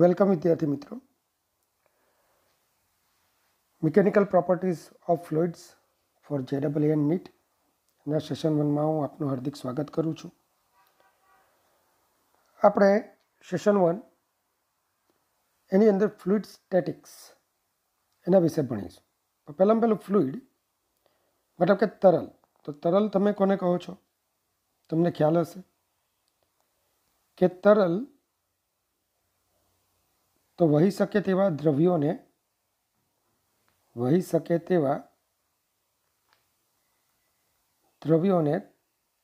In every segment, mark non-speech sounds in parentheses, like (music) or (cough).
welcome વિદ્યાર્થી મિત્રો mechanical properties of fluids for જેડબલ એન નીટ ના સેશન વનમાં હું આપનું હાર્દિક સ્વાગત કરું છું આપણે સેશન વન એની અંદર ફ્લુઇડ સ્ટેટિક્સ એના વિશે ભણીશું પહેલાં પહેલું ફ્લુઇડ મતલબ કે તરલ તો તરલ તમે કોને કહો છો તમને ખ્યાલ હશે કે તરલ તો વહી શકે તેવા દ્રવ્યોને વહી શકે તેવા દ્રવ્યોને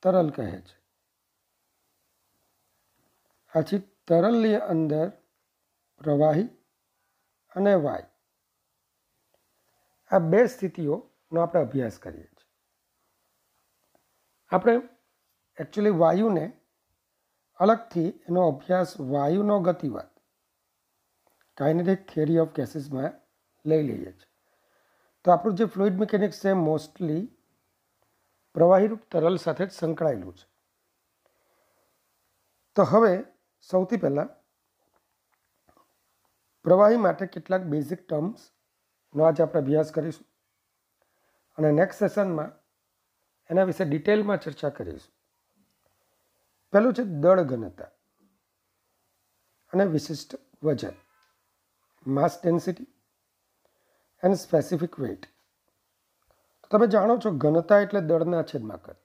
તરલ કહે છે આથી તરલની અંદર પ્રવાહી અને વાય આ બે સ્થિતિઓનો આપણે અભ્યાસ કરીએ છીએ આપણે એકચ્યુઅલી વાયુને અલગથી એનો અભ્યાસ વાયુનો ગતિવાદ કાઇનેટિક થિયરી ઓફ કેસીસમાં લઈ લઈએ છીએ તો આપણું જે ફ્લુઇડ મિકેનિક્સ છે મોસ્ટલી પ્રવાહીરૂપ તરલ સાથે જ સંકળાયેલું છે તો હવે સૌથી પહેલાં પ્રવાહી માટે કેટલાક બેઝિક ટર્મ્સનો આજે આપણે અભ્યાસ કરીશું અને નેક્સ્ટ સેશનમાં એના વિશે ડિટેલમાં ચર્ચા કરીશું પહેલું છે દળ ઘનતા અને વિશિષ્ટ વજન mass density and specific weight તો તમે જાણો છો ઘનતા એટલે દળના છેદમાં કદ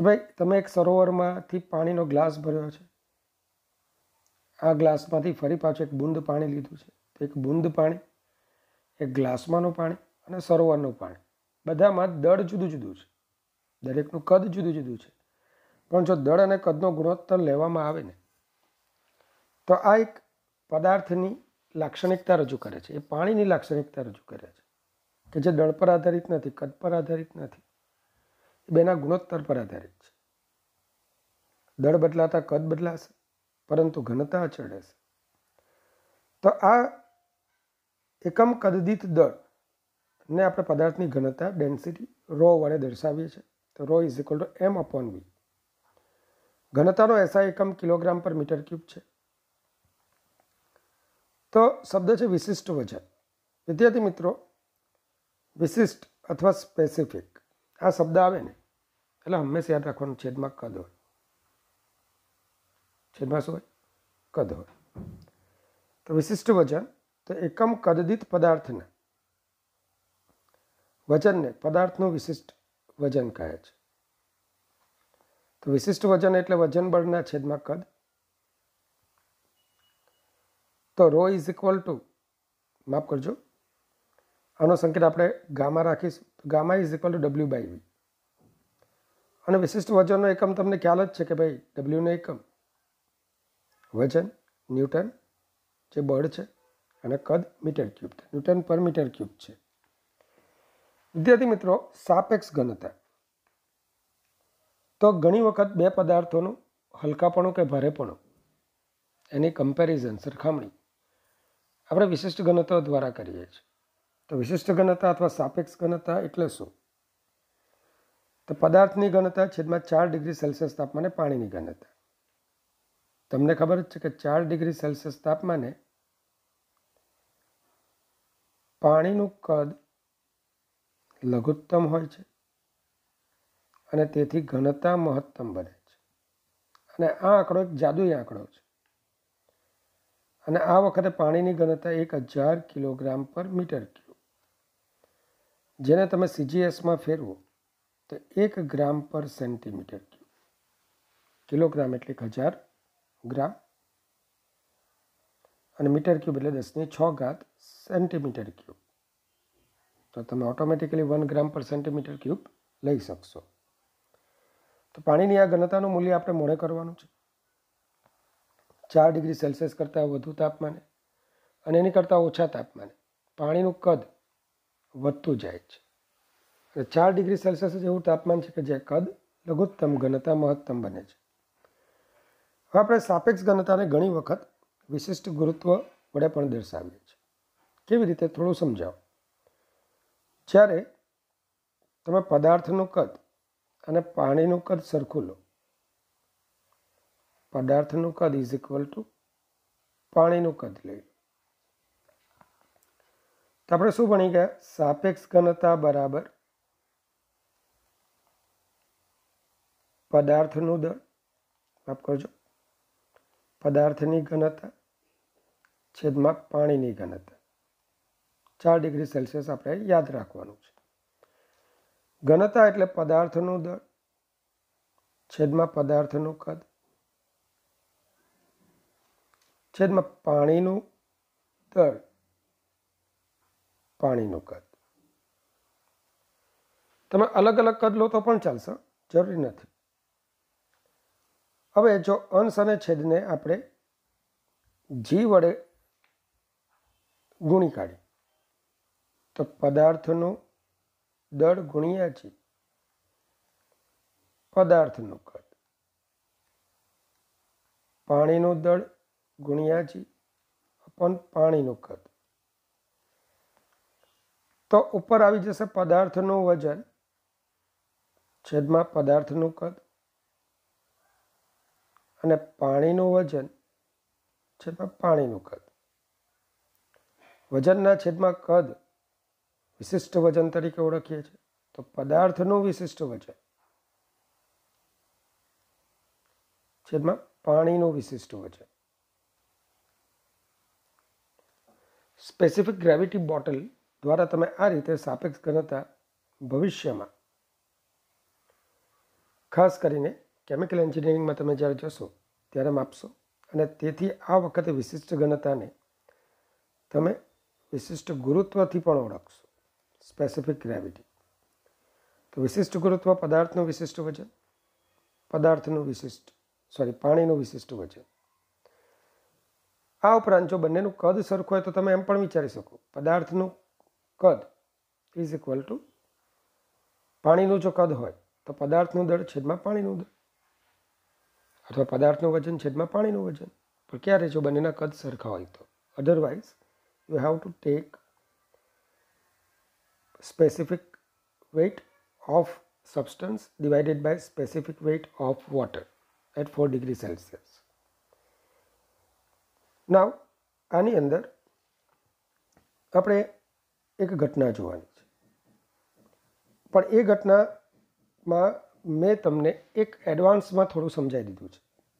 કે ભાઈ તમે એક સરોવરમાંથી પાણીનો ગ્લાસ ભર્યો છે આ ગ્લાસમાંથી ફરી પાછું એક બુંદ પાણી લીધું છે તો એક બુંદ પાણી એક ગ્લાસમાંનું પાણી અને સરોવરનું પાણી બધામાં દળ જુદું જુદું છે દરેકનું કદ જુદું જુદું છે પણ જો દળ અને કદનો ગુણોત્તર લેવામાં આવે ને તો આ એક પદાર્થની લાક્ષણિકતા રજૂ કરે છે એ પાણીની લાક્ષણિકતા રજૂ કરે છે કે જે દળ પર આધારિત નથી કદ પર આધારિત નથી એ બેના ગુણોત્તર પર આધારિત છે દળ બદલાતા કદ બદલાશે પરંતુ ઘનતા અચળ છે તો આ એકમ કદદીત દળ ને આપણે પદાર્થની ઘનતા ડેન્સિટી રો વડે દર્શાવીએ છીએ તો rho is equal to M upon V ઘનતાનો એસઆઈ એકમ કિલોગ્રામ પર મીટર ક્યુબ છે તો શબ્દ છે વિશિષ્ટ વજન વિદ્યાર્થી મિત્રો વિશિષ્ટ અથવા સ્પેસિફિક આ શબ્દ આવે ને એટલે હંમેશા યાદ રાખવાનું છેદમાં કદ હોય છેદમાં શું હોય કદ હોય તો વિશિષ્ટ વજન તો એકમ કદદિત પદાર્થને વજનને પદાર્થનું વિશિષ્ટ વજન કહે છે તો વિશિષ્ટ વજન એટલે વજન બળના છેદમાં કદ તો રો ઇઝ ઇક્વલ ટુ માફ કરજો આનો સંકેત આપણે ગામા રાખીશું તો gamma is equal to W by V અને વિશિષ્ટ વજનનો એકમ તમને ખ્યાલ જ છે કે ભાઈ ડબલ્યુનો એકમ વજન ન્યૂટન જે બળ છે અને કદ મીટર ક્યુબ ન્યૂટન પર મીટર ક્યુબ છે વિદ્યાર્થી મિત્રો સાપેક્ષ ઘનતા તો ઘણી વખત બે પદાર્થોનું હલકાપણું કે ભારેપણું એની કમ્પેરિઝન સરખામણી આપણે વિશિષ્ટ ઘનતા દ્વારા કરીએ છીએ તો વિશિષ્ટ ઘનતા અથવા સાપેક્ષ ઘનતા એટલે શું તો પદાર્થની ઘનતા છેદમાં ચાર ડિગ્રી સેલ્સિયસ તાપમાને પાણીની ઘનતા તમને ખબર જ છે કે ચાર ડિગ્રી સેલ્સિયસ તાપમાને પાણીનું કદ લઘુત્તમ હોય છે અને તેથી ઘનતા મહત્તમ બને છે અને આ આંકડો એક જાદુઈ આંકડો છે અને આ વખતે પાણીની ઘનતા એક હજાર કિલોગ્રામ પર મીટર ક્યુબ જેને તમે સીજીએસમાં ફેરવો તો એક ગ્રામ પર સેન્ટીમીટર ક્યુબ કિલોગ્રામ એટલે એક હજાર ગ્રામ અને મીટર ક્યુબ એટલે દસની છ ઘાત સેન્ટીમીટર ક્યુબ તો તમે ઓટોમેટિકલી વન ગ્રામ પર સેન્ટીમીટર ક્યુબ લઈ શકશો તો પાણીની આ ઘનતાનું મૂલ્ય આપણે મોડે કરવાનું છે ચાર ડિગ્રી સેલ્સિયસ કરતાં વધુ તાપમાને અને એની કરતાં ઓછા તાપમાને પાણીનું કદ વધતું જાય છે અને ચાર ડિગ્રી સેલ્સિયસ જ એવું તાપમાન છે કે જે કદ લઘુત્તમ ઘનતા મહત્તમ બને છે હવે આપણે સાપેક્ષ ઘનતાને ઘણી વખત વિશિષ્ટ ગુરુત્વ વડે પણ દર્શાવીએ છીએ કેવી રીતે થોડું સમજાવો જ્યારે તમે પદાર્થનું કદ અને પાણીનું કદ સરખું લો પદાર્થનું કદ ઇઝ ઇક્વલ ટુ પાણીનું કદ લઈ તો આપણે શું ભણી ગયા સાપેક્ષ ઘનતા બરાબર પદાર્થનું દળ માફ કરજો પદાર્થની ઘનતા છેદમાં પાણીની ઘનતા ચાર ડિગ્રી સેલ્સિયસ આપણે યાદ રાખવાનું છે ઘનતા એટલે પદાર્થનું દળ છેદમાં પદાર્થનું કદ છેદમાં પાણીનું દળ પાણીનું કદ તમે અલગ અલગ કદ લો તો પણ ચાલશે જરૂરી નથી હવે જો અંશ અને છેદને આપણે જી વડે ગુણી કાઢી તો પદાર્થનું દળ ગુણ્યા જી પદાર્થનું કદ પાણીનું દળ ગુણ્યાજી અપન પાણીનું કદ તો ઉપર આવી જશે પદાર્થનું વજન છેદમાં પદાર્થનું કદ અને પાણીનું વજન છેદમાં પાણીનું કદ વજનના છેદમાં કદ વિશિષ્ટ વજન તરીકે ઓળખીએ છીએ તો પદાર્થનું વિશિષ્ટ વજન છેદમાં પાણીનું વિશિષ્ટ વજન સ્પેસિફિક ગ્રેવિટી બોટલ દ્વારા તમે આ રીતે સાપેક્ષ ઘનતા ભવિષ્યમાં ખાસ કરીને કેમિકલ એન્જિનિયરિંગમાં તમે જ્યારે જશો ત્યારે માપશો અને તેથી આ વખતે વિશિષ્ટ ઘનતાને તમે વિશિષ્ટ ગુરુત્વથી પણ ઓળખશો સ્પેસિફિક ગ્રેવિટી તો વિશિષ્ટ ગુરુત્વ પદાર્થનું વિશિષ્ટ વજન પદાર્થનું વિશિષ્ટ સોરી પાણીનું વિશિષ્ટ વજન આ ઉપરાંત જો બંનેનું કદ સરખું હોય તો તમે એમ પણ વિચારી શકો પદાર્થનું કદ ઇઝ ઇક્વલ ટુ પાણીનું જો કદ હોય તો પદાર્થનું દળ છેદમાં પાણીનું દળ અથવા પદાર્થનું વજન છેદમાં પાણીનું વજન પણ ક્યારે જો બંનેના કદ સરખા હોય તો otherwise you have to take specific weight of substance divided by specific weight of water at four degree Celsius now આની અંદર આપણે એક ઘટના જોવાની છે પણ એ ઘટનામાં મેં તમને એક એડવાન્સમાં થોડું સમજાવી દીધું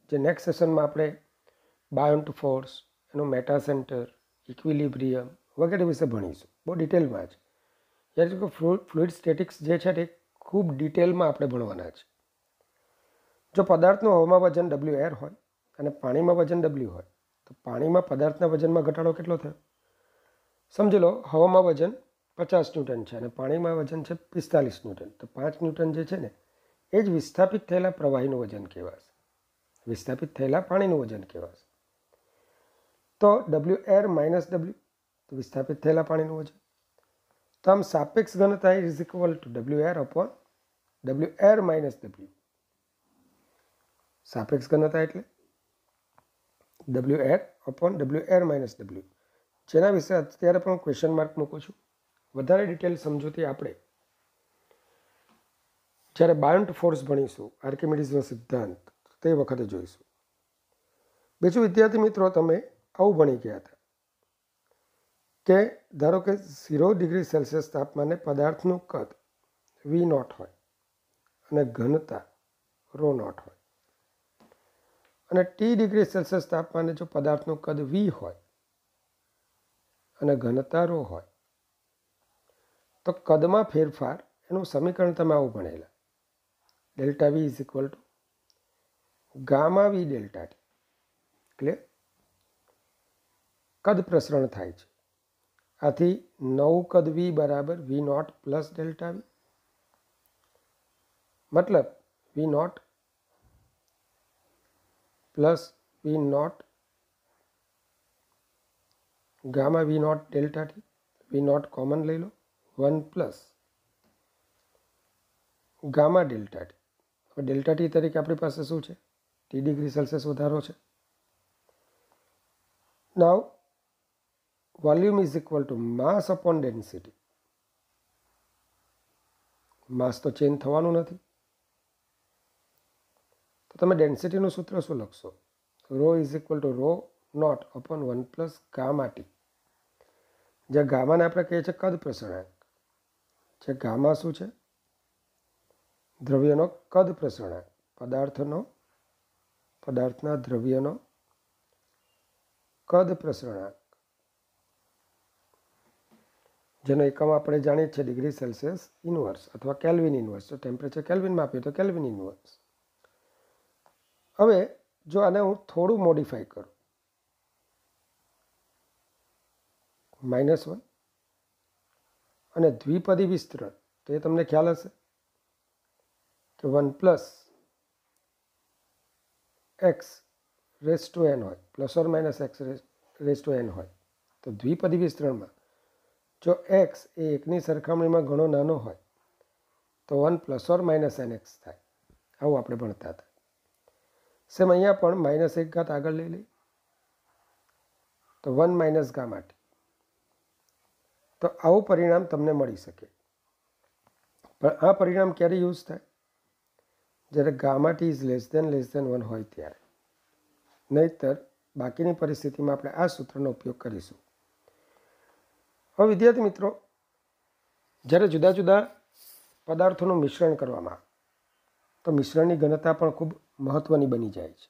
છે જે નેક્સ્ટ સેશનમાં આપણે બાયોન્ટ ફોર્સ એનું મેટા સેન્ટર ઇક્વિલિબ્રિયમ વગેરે વિશે ભણીશું બહુ ડિટેલમાં જ જ્યારે કે ફ્લુઇડ સ્ટેટિક્સ જે છે તે ખૂબ ડિટેલમાં આપણે ભણવાના છે જો પદાર્થનું હવામાં વજન ડબલ્યુ એર હોય અને પાણીમાં વજન ડબલ્યુ હોય તો પાણીમાં પદાર્થના વજનમાં ઘટાડો કેટલો થયો સમજી લો હવામાં વજન પચાસ ન્યૂટન છે અને પાણીમાં વજન છે પિસ્તાલીસ ન્યૂટન તો પાંચ ન્યૂટન જે છે ને એ જ વિસ્થાપિત થયેલા પ્રવાહીનું વજન કહેવાશે વિસ્થાપિત થયેલા પાણીનું વજન કહેવાશે તો ડબલ્યુ એર માઇનસ ડબલ્યુ તો વિસ્થાપિત થયેલા પાણીનું વજન તો આમ સાપેક્ષ ઘનતા is equal to W air upon W air minus W સાપેક્ષ ઘનતા એટલે W air upon W air minus W જેના વિશે અત્યારે પણ ક્વેશ્ચન માર્ક મૂકું છું વધારે ડિટેલ સમજૂતી આપણે જ્યારે બાયોન્ટ ફોર્સ ભણીશું આર્કિમેડિઝનો સિદ્ધાંત તે વખતે જોઈશું બીજું વિદ્યાર્થી મિત્રો તમે આવું ભણી ગયા હતા કે ધારો કે ઝીરો ડિગ્રી સેલ્સિયસ તાપમાને પદાર્થનું કદ વી નોટ હોય અને ઘનતા રો નોટ હોય અને ટી ડિગ્રી સેલ્સિયસ તાપમાને જો પદાર્થનું કદ વી હોય અને ઘનતારો હોય તો કદમાં ફેરફાર એનું સમીકરણ તમે આવું ભણેલા delta V is equal to gamma V delta T clear કદ પ્રસરણ થાય છે આથી નવું કદ વી બરાબર V nought plus delta V મતલબ V nought plus P nought gamma V nought delta T V nought common લઈ લો one plus gamma delta T હવે ડેલ્ટા ટી તરીકે આપણી પાસે શું છે ટી ડિગ્રી સેલ્સિયસ વધારો છે now volume is equal to mass upon density mass તો ચેન્જ થવાનું નથી તમે ડેન્સિટીનું સૂત્ર શું લખશો rho is equal to rho nought upon one plus gamma T જે ગામાને આપણે કહીએ છીએ કદ પ્રસરણાંક જે ગામા શું છે દ્રવ્યનો કદ પ્રસરણાંક પદાર્થનો પદાર્થના દ્રવ્યનો કદ પ્રસરણાંક જેનો એકમ આપણે જાણીએ છીએ ડિગ્રી સેલ્સિયસ ઇન્વર્સ અથવા કેલ્વિન ઇન્વર્સ તો ટેમ્પરેચર કેલ્વિનમાં આપીએ તો કેલ્વિન ઇન્વર્સ હવે જો આને હું થોડું મોડિફાય કરું માઇનસ વન અને દ્વિપદી વિસ્તરણ તો એ તમને ખ્યાલ હશે કે one plus x raise to n હોય plus or minus x raise to n હોય તો દ્વિપદી વિસ્તરણમાં જો એક્સ એ એકની સરખામણીમાં ઘણો નાનો હોય તો one plus or minus n x થાય આવું આપણે ભણતા હતા સેમ અહીંયા પણ માઇનસ એક ઘાત આગળ લઈ લઈ તો વન માઇનસ ગા ટી તો આવું પરિણામ તમને મળી શકે પણ આ પરિણામ ક્યારે યુઝ થાય જ્યારે gamma t is less than less than one હોય ત્યારે નહીતર બાકીની પરિસ્થિતિમાં આપણે આ સૂત્રનો ઉપયોગ કરીશું હવે વિદ્યાર્થી મિત્રો જ્યારે જુદા જુદા પદાર્થોનું મિશ્રણ કરવામાં તો મિશ્રણની ઘનતા પણ ખૂબ મહત્ત્વની બની જાય છે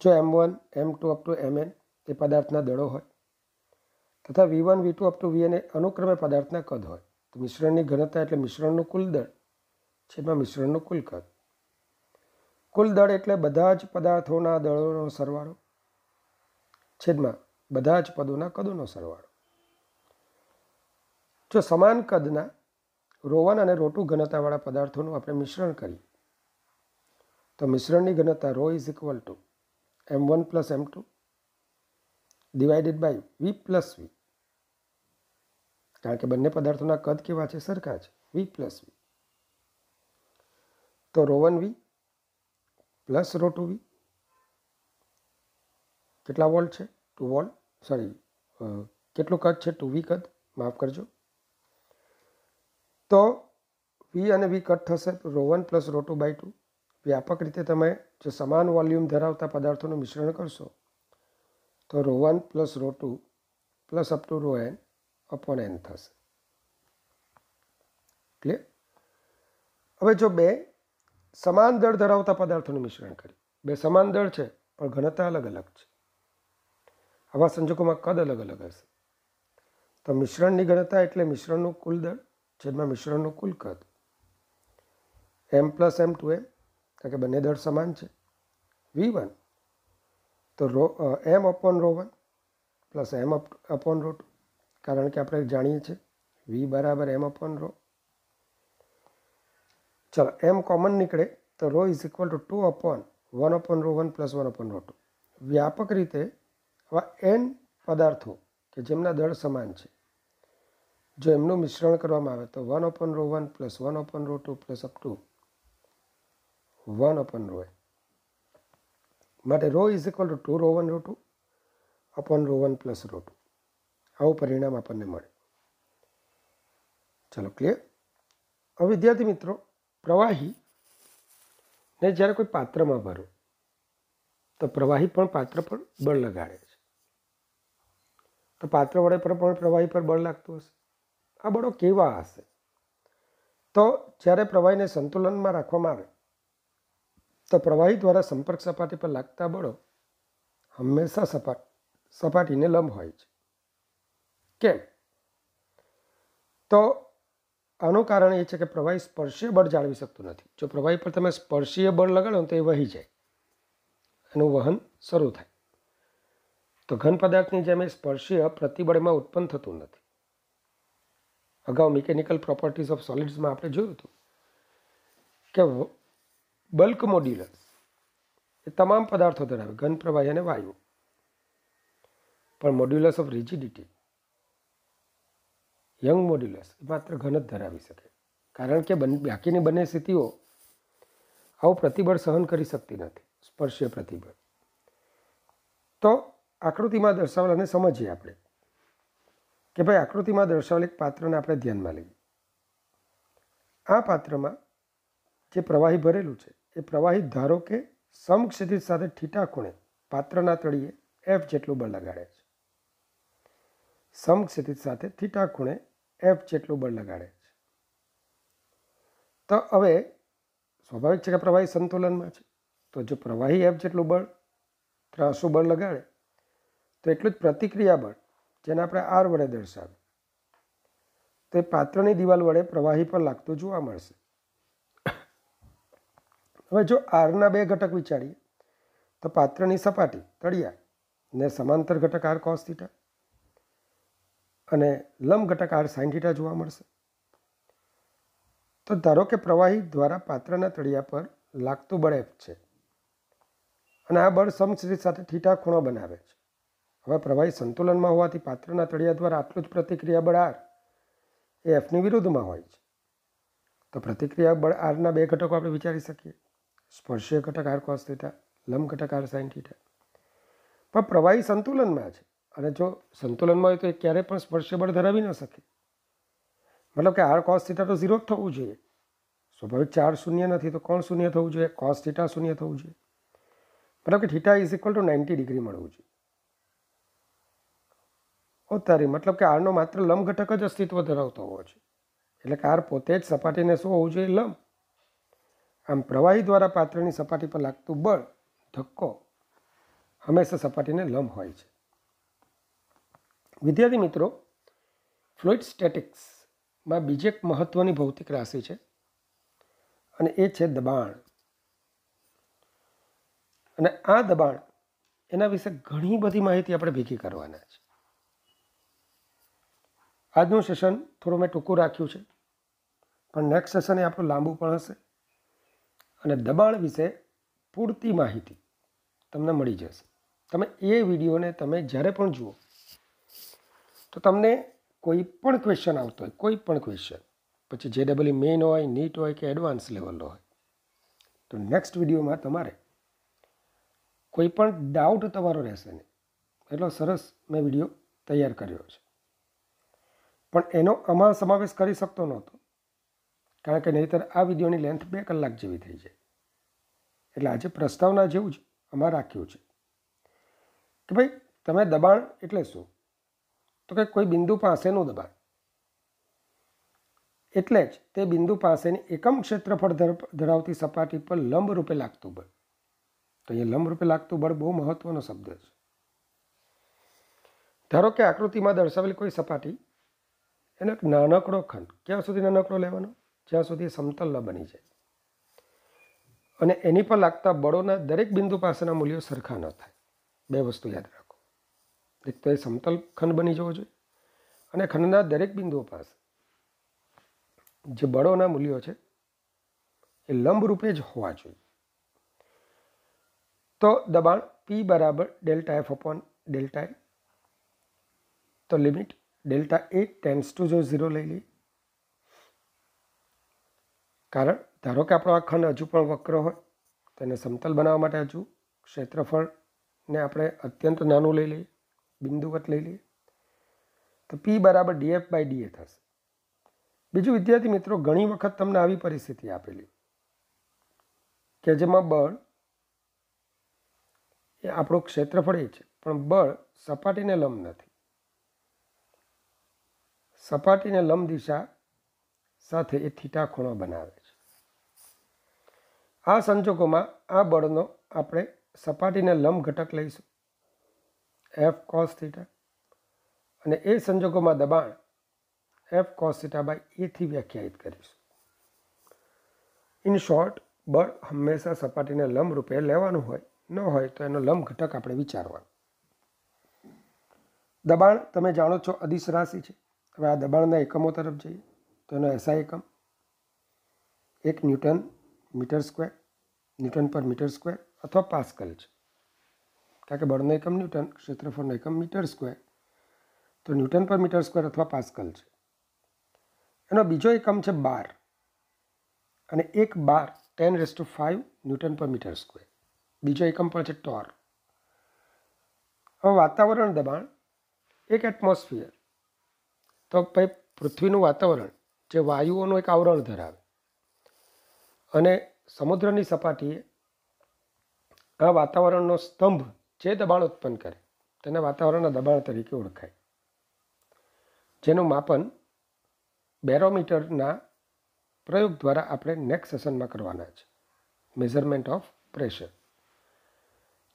જો m one m two up to m n એ પદાર્થના દળો હોય તથા v one v two up to v n એ અનુક્રમે પદાર્થના કદ હોય તો મિશ્રણની ઘનતા એટલે મિશ્રણનું કુલ દળ છેદમાં મિશ્રણનું કુલ કદ કુલ દળ એટલે બધા જ પદાર્થોના દળોનો સરવાળો છેદમાં બધા જ પદોના કદોનો સરવાળો જો સમાન કદના રોવન અને રોટુ ઘનતાવાળા પદાર્થોનું આપણે મિશ્રણ કરીએ તો મિશ્રણની ઘનતા rho is equal to m one plus m two divided by v plus v કારણ કે બંને પદાર્થોના કદ કેવા છે સરખા છે વી પ્લસ વી તો rho one v plus rho two v કેટલા વોલ્ટ છે ટુ વોલ્ટ સોરી કેટલું કદ છે ટુ વી કદ માફ કરજો તો વી અને વી કટ થશે rho one plus rho two by two व्यापक रीति से तुम्हें जो समान वॉल्यूम धरावता पदार्थों ने मिश्रण करसो तो रो1 + रो2 + अप टू रोn / n થશે क्लियर अब जो બે समान દળ ધરાવતા પદાર્થોને મિશ્રણ કરી બે સમાન દળ છે અને ઘનતા અલગ અલગ છે આવા સંજોગોમાં કદ અલગ અલગ હશે તો મિશ્રણની ઘનતા એટલે મિશ્રણનો કુલ દળ / મિશ્રણનો કુલ કદ m + m2 કારણ કે બંને દળ સમાન છે વી વન તો rho m upon rho one plus m upon rho two કારણ કે આપણે જાણીએ છીએ વી બરાબર એમ અપોન રો ચલો એમ કોમન નીકળે તો rho is equal to two upon one upon rho one plus one upon rho two વ્યાપક રીતે આવા એન પદાર્થો કે જેમના દળ સમાન છે જો એમનું મિશ્રણ કરવામાં આવે તો one upon rho one plus one upon rho two plus up to one upon rho માટે rho is equal to two rho one rho two upon rho one plus rho two આવું પરિણામ આપણને મળે ચલો ક્લિયર હવે વિદ્યાર્થી મિત્રો પ્રવાહી ને જ્યારે કોઈ પાત્રમાં ભરો તો પ્રવાહી પણ પાત્ર પર બળ લગાડે છે તો પાત્ર વડે પર પણ પ્રવાહી પર બળ લાગતું હશે આ બળો કેવા હશે તો જ્યારે પ્રવાહીને સંતુલનમાં રાખવામાં આવે તો પ્રવાહી દ્વારા સંપર્ક સપાટી પર લાગતા બળો હંમેશા સપાટ સપાટીને લંબ હોય છે કેમ તો આનું કારણ એ છે કે પ્રવાહી સ્પર્શીય બળ જાળવી શકતું નથી જો પ્રવાહી પર તમે સ્પર્શીય બળ લગાડો તો એ વહી જાય એનું વહન શરૂ થાય તો ઘન પદાર્થની જેમ એ સ્પર્શીય પ્રતિબળમાં ઉત્પન્ન થતું નથી અગાઉ મિકેનિકલ પ્રોપર્ટીઝ ઓફ સોલિડ્સમાં આપણે જોયું હતું કે બલ્ક મોડ્યુલસ એ તમામ પદાર્થો ધરાવે ઘન પ્રવાહી અને વાયુ પણ modulus of rigidity young modulus એ માત્ર ઘન જ ધરાવી શકે કારણ કે બાકીની બંને સ્થિતિઓ આવું પ્રતિબળ સહન કરી શકતી નથી સ્પર્શીય પ્રતિબળ તો આકૃતિમાં અને સમજીએ આપણે કે ભાઈ આકૃતિમાં દર્શાવેલ એક પાત્રને આપણે ધ્યાનમાં લઈએ આ પાત્રમાં જે પ્રવાહી ભરેલું છે એ પ્રવાહી ધારો કે સમક્ષિતિજ સાથે ઠીટા ખૂણે પાત્રના તળિયે એફ જેટલું બળ લગાડે છે સમક્ષિતિજ સાથે થીટા ખૂણે એફ જેટલું બળ લગાડે છે તો હવે સ્વાભાવિક છે કે પ્રવાહી સંતુલનમાં છે તો જો પ્રવાહી એફ જેટલું બળ ત્રાસું બળ લગાડે તો એટલું જ પ્રતિક્રિયા બળ જેને આપણે આર વડે દર્શાવે તો એ પાત્રની દિવાલ વડે પ્રવાહી પર લાગતું જોવા મળશે હવે જો આરના બે ઘટક વિચારીએ તો પાત્રની સપાટી તળિયા ને સમાંતર ઘટક આર કોસ્થિટા અને લંબ ઘટક આર સાઇન જોવા મળશે તો ધારો કે પ્રવાહી દ્વારા પાત્રના તળિયા પર લાગતું બળ એફ છે અને આ બળ સમસ્થિત સાથે થીટા ખૂણો બનાવે છે હવે પ્રવાહી સંતુલનમાં હોવાથી પાત્રના તળિયા દ્વારા આટલું જ પ્રતિક્રિયા બળ આર એ એફની વિરુદ્ધમાં હોય છે તો પ્રતિક્રિયા બળ આરના બે ઘટકો આપણે વિચારી શકીએ સ્પર્શીય ઘટક આર કોસ થીટા લંબ ઘટક આર સાઇન થીટા પણ પ્રવાહી સંતુલનમાં છે અને જો સંતુલનમાં હોય તો એ ક્યારેય પણ સ્પર્શીય બળ ધરાવી ન શકે મતલબ કે આર કોસ થીટા તો ઝીરો જ થવું જોઈએ સ્વાભાવિક ચાર શૂન્ય નથી તો કોણ શૂન્ય થવું જોઈએ કોસ થીટા શૂન્ય થવું જોઈએ મતલબ કે theta is equal to ninety degree મળવું જોઈએ ઉતારી મતલબ કે આરનો માત્ર લંબ ઘટક જ અસ્તિત્વ ધરાવતો હોવો જોઈએ એટલે કે આર પોતે જ સપાટીને શું હોવું જોઈએ લંબ આમ પ્રવાહી દ્વારા પાત્રની સપાટી પર લાગતું બળ ધક્કો હંમેશા સપાટીને લંબ હોય છે વિદ્યાર્થી મિત્રો ફ્લુઇડ સ્ટેટિક્સમાં બીજી એક મહત્ત્વની ભૌતિક રાશિ છે અને એ છે દબાણ અને આ દબાણ એના વિશે ઘણી બધી માહિતી આપણે ભેગી કરવાના છે આજનું સેશન થોડું મેં ટૂંકું રાખ્યું છે પણ નેક્સ્ટ સેશન એ આપણું લાંબુ પણ હશે અને દબાણ વિશે પૂરતી માહિતી તમને મળી જશે તમે એ વિડીયોને તમે જ્યારે પણ જુઓ તો તમને કોઈ પણ ક્વેશ્ચન આવતો હોય કોઈ પણ ક્વેશ્ચન પછી જે ડબલઈ મેઇન હોય નીટ હોય કે એડવાન્સ લેવલનો હોય તો નેક્સ્ટ વિડીયોમાં તમારે કોઈ પણ ડાઉટ તમારો રહેશે નહીં એટલો સરસ મેં વિડીયો તૈયાર કર્યો છે પણ એનો અમારો સમાવેશ કરી શકતો નહોતો કારણ કે નહીંતર આ વિડીયોની લેન્થ બે કલાક જેવી થઈ જાય એટલે આજે પ્રસ્તાવના જેવું જ અમારે રાખ્યું છે કે ભાઈ તમે દબાણ એટલે શું તો કે કોઈ બિંદુ પાસેનું દબાણ એટલે જ તે બિંદુ પાસેની એકમ ક્ષેત્રફળ ધરાવતી સપાટી પર લંબ રૂપે લાગતું બળ તો અહીંયા લંબ રૂપે લાગતું બળ બહુ મહત્વનો શબ્દ છે ધારો કે આકૃતિમાં દર્શાવેલી કોઈ સપાટી એનો એક નાનકડો ખંડ ક્યાં સુધી નાનકડો લેવાનો જ્યાં સુધી સમતલ ન બની જાય અને એની પર લાગતા બળોના દરેક બિંદુ પાસેના મૂલ્યો સરખા ન થાય બે વસ્તુ યાદ રાખો એક તો એ સમતલ ખંડ બની જવો જોઈએ અને ખંડના દરેક બિંદુઓ પાસે જે બળોના મૂલ્યો છે એ લંબરૂપે જ હોવા જોઈએ તો દબાણ પી બરાબર ડેલ્ટા એફ અપોન ડેલ્ટા તો limit delta a tends to જો ઝીરો લઈ લઈએ કારણ ધારો કે આપણો આ ખંડ હજુ પણ વક્ર હોય તેને સમતલ બનાવવા માટે હજુ ક્ષેત્રફળને આપણે અત્યંત નાનું લઈ લઈએ બિંદુવત લઈ લઈએ તો પી બરાબર ડીએફ બાય ડીએ થશે બીજું વિદ્યાર્થી મિત્રો ઘણી વખત તમને આવી પરિસ્થિતિ આપેલી કે જેમાં બળ એ આપણું ક્ષેત્રફળ એ છે પણ બળ સપાટીને લંબ નથી સપાટીને લંબ દિશા સાથે એ થીટા ખૂણો બનાવે છે આ સંજોગોમાં આ બળનો આપણે સપાટીને લંબ ઘટક લઈશું એફ કોસ થીટા અને એ સંજોગોમાં દબાણ એફ કોસ થીટા બાય એથી વ્યાખ્યાયિત કરીશું ઇન શોર્ટ બળ હંમેશા સપાટીને લંબ રૂપે લેવાનું હોય ન હોય તો એનો લંબ ઘટક આપણે વિચારવાનો દબાણ તમે જાણો છો અદિશ રાશિ છે હવે આ દબાણના એકમો તરફ જઈએ તો એનો એસઆઈ એકમ એક ન્યૂટન મીટર સ્ક્વેર ન્યૂટન પર મીટર સ્ક્વેર અથવા પાસ્કલ છે કારણ કે બળનો એકમ ન્યૂટન ક્ષેત્રફળનો એકમ મીટર સ્ક્વેર તો ન્યૂટન પર મીટર સ્ક્વેર અથવા પાસ્કલ છે એનો બીજો એકમ છે બાર અને એક bar ten raise to five newton પર મીટર સ્ક્વેર બીજો એકમ પણ છે ટોર હવે વાતાવરણ દબાણ એક એટમોસ્ફિયર તો ભાઈ પૃથ્વીનું વાતાવરણ જે વાયુઓનું એક આવરણ ધરાવે અને સમુદ્રની સપાટીએ આ વાતાવરણનો સ્તંભ જે દબાણ ઉત્પન્ન કરે તેને વાતાવરણના દબાણ તરીકે ઓળખાય જેનું માપન બેરોમીટરના પ્રયોગ દ્વારા આપણે નેક્સ્ટ સેશનમાં કરવાના છે મેઝરમેન્ટ ઓફ પ્રેશર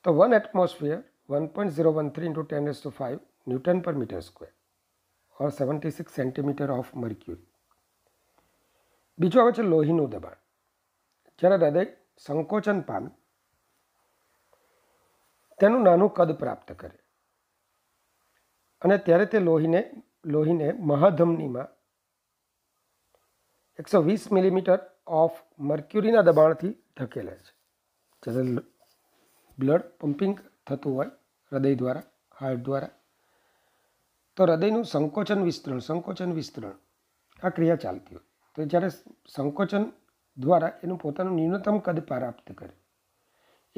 તો one atmosphere one point zero one three into ten raise to five newton પર metre square or seventy six centimetre of mercury બીજું આવે છે લોહીનું દબાણ જ્યારે હૃદય સંકોચન પામે તેનું નાનું કદ પ્રાપ્ત કરે અને ત્યારે તે લોહીને લોહીને મહાધમનીમાં એકસો વીસ મિલીમીટર ઓફ મર્ક્યુરીના દબાણથી ધકેલે છે જ્યારે બ્લડ પમ્પિંગ થતું હોય હૃદય દ્વારા હાર્ટ દ્વારા તો હૃદયનું સંકોચન વિસ્તરણ સંકોચન વિસ્તરણ આ ક્રિયા ચાલતી હોય તો જ્યારે સંકોચન દ્વારા એનું પોતાનું ન્યૂનતમ કદ પ્રાપ્ત કરે